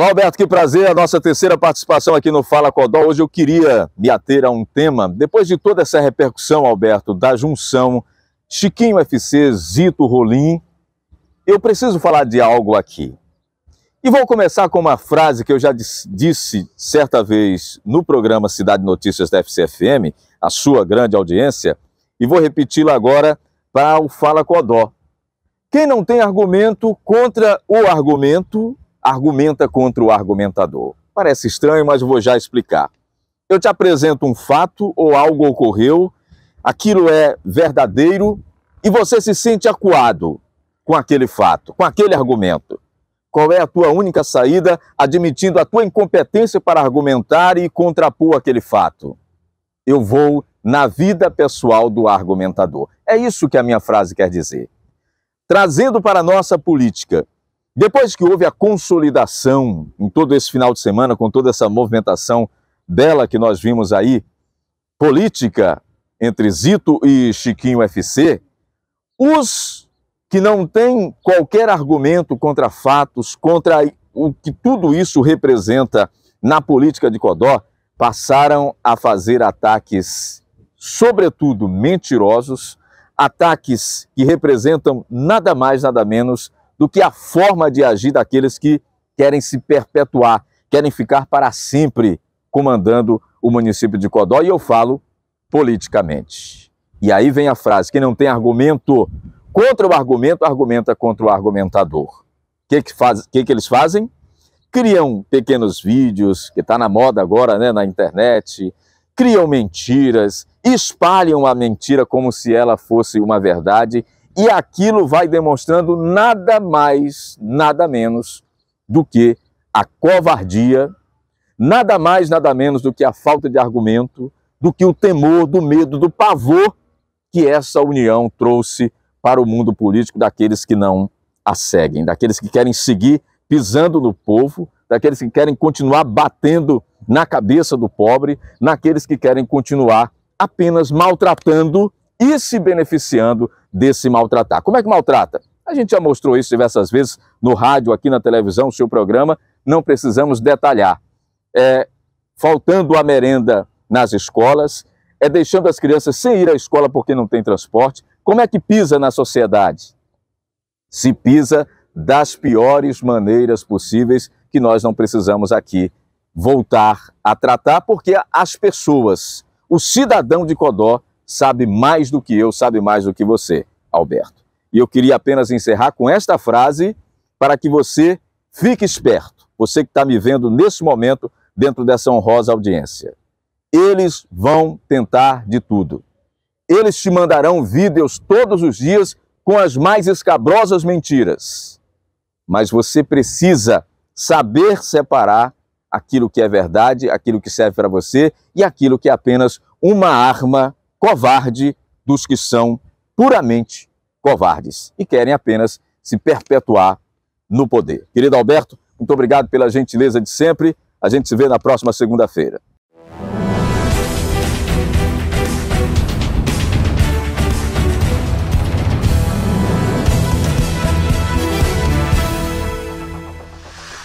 Olá, Alberto, que prazer, a nossa terceira participação aqui no Fala Codó. Hoje eu queria me ater a um tema, depois de toda essa repercussão, Alberto, da junção Chiquinho FC, Zito Rolim, eu preciso falar de algo aqui. E vou começar com uma frase que eu já disse certa vez no programa Cidade Notícias da FCFM, a sua grande audiência, e vou repeti-la agora para o Fala Codó. Quem não tem argumento contra o argumento argumenta contra o argumentador. Parece estranho, mas vou já explicar. Eu te apresento um fato ou algo ocorreu, aquilo é verdadeiro e você se sente acuado com aquele fato, com aquele argumento. Qual é a tua única saída admitindo a tua incompetência para argumentar e contrapor aquele fato? Eu vou na vida pessoal do argumentador. É isso que a minha frase quer dizer. Trazendo para a nossa política, depois que houve a consolidação em todo esse final de semana, com toda essa movimentação dela que nós vimos aí, política entre Zito e Chiquinho FC, os que não têm qualquer argumento contra fatos, contra o que tudo isso representa na política de Codó, passaram a fazer ataques, sobretudo mentirosos, ataques que representam nada mais, nada menos do que a forma de agir daqueles que querem se perpetuar, querem ficar para sempre comandando o município de Codó, e eu falo politicamente. E aí vem a frase: quem não tem argumento contra o argumento, argumenta contra o argumentador. O que, que, faz, que, que eles fazem? Criam pequenos vídeos, que está na moda agora né, na internet, criam mentiras, espalham a mentira como se ela fosse uma verdade e aquilo vai demonstrando nada mais, nada menos do que a covardia, nada mais, nada menos do que a falta de argumento, do que o temor, do medo, do pavor que essa união trouxe para o mundo político daqueles que não a seguem, daqueles que querem seguir pisando no povo, daqueles que querem continuar batendo na cabeça do pobre, naqueles que querem continuar apenas maltratando e se beneficiando desse maltratar. Como é que maltrata? A gente já mostrou isso diversas vezes no rádio, aqui na televisão, no seu programa, não precisamos detalhar. É faltando a merenda nas escolas, é deixando as crianças sem ir à escola porque não tem transporte. Como é que pisa na sociedade? Se pisa das piores maneiras possíveis que nós não precisamos aqui voltar a tratar, porque as pessoas, o cidadão de Codó, sabe mais do que eu, sabe mais do que você, Alberto. E eu queria apenas encerrar com esta frase para que você fique esperto, você que está me vendo nesse momento dentro dessa honrosa audiência. Eles vão tentar de tudo. Eles te mandarão vídeos todos os dias com as mais escabrosas mentiras. Mas você precisa saber separar aquilo que é verdade, aquilo que serve para você e aquilo que é apenas uma arma covarde dos que são puramente covardes e querem apenas se perpetuar no poder. Querido Alberto, muito obrigado pela gentileza de sempre. A gente se vê na próxima segunda-feira.